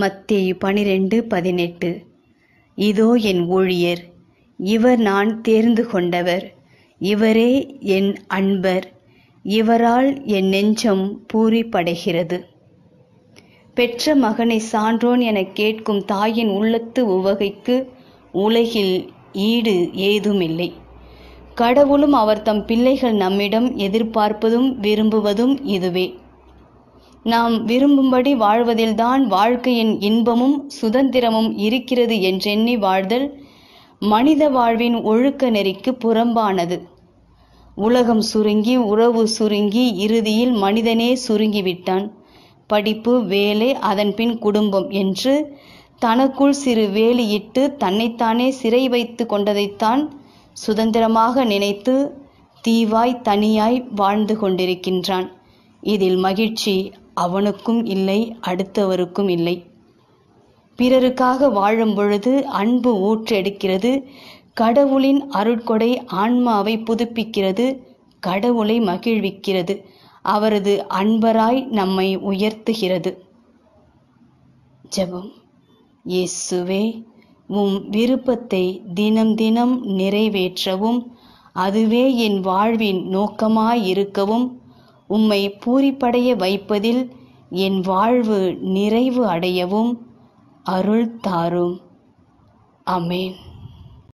மத்தேயு பனிரெண்டு பதினெட்டு இதோ என் ஊழியர் இவர் நான் தேர்ந்து கொண்டவர் இவரே என் அன்பர் இவரால் என் நெஞ்சம் பூரிப்படைகிறது பெற்ற மகனை சான்றோன் என கேட்கும் தாயின் உள்ளத்து உவகைக்கு உலகில் ஈடு ஏதுமில்லை கடவுளும் அவர் தம் பிள்ளைகள் நம்மிடம் எதிர்பார்ப்பதும் விரும்புவதும் இதுவே நாம் விரும்பும்படி வாழ்வதில்தான் வாழ்க்கையின் இன்பமும் சுதந்திரமும் இருக்கிறது என்றெண்ணி வாழ்தல் மனித வாழ்வின் ஒழுக்க நெறிக்கு புறம்பானது உலகம் சுருங்கி உறவு சுருங்கி இறுதியில் மனிதனே சுருங்கிவிட்டான் படிப்பு வேலை அதன்பின் குடும்பம் என்று தனக்குள் சிறு வேலியிட்டு தன்னைத்தானே சிறை வைத்து கொண்டதைத்தான் சுதந்திரமாக நினைத்து தீவாய் தனியாய் வாழ்ந்து கொண்டிருக்கின்றான் இதில் மகிழ்ச்சி அவனுக்கும் இல்லை அடுத்தவருக்கும் இல்லை பிறருக்காக வாழும் பொழுது அன்பு ஊற்றெடுக்கிறது கடவுளின் அருட்கொடை ஆன்மாவை புதுப்பிக்கிறது கடவுளை மகிழ்விக்கிறது அவரது அன்பராய் நம்மை உயர்த்துகிறது ஜெபம் இயேசுவே உம் விருப்பத்தை தினம் தினம் நிறைவேற்றவும் அதுவே என் வாழ்வின் நோக்கமாயிருக்கவும் உம்மை பூரிப்படைய வைப்பதில் என் வாழ்வு நிறைவு அடையவும் அருள் தாரும் அமேன்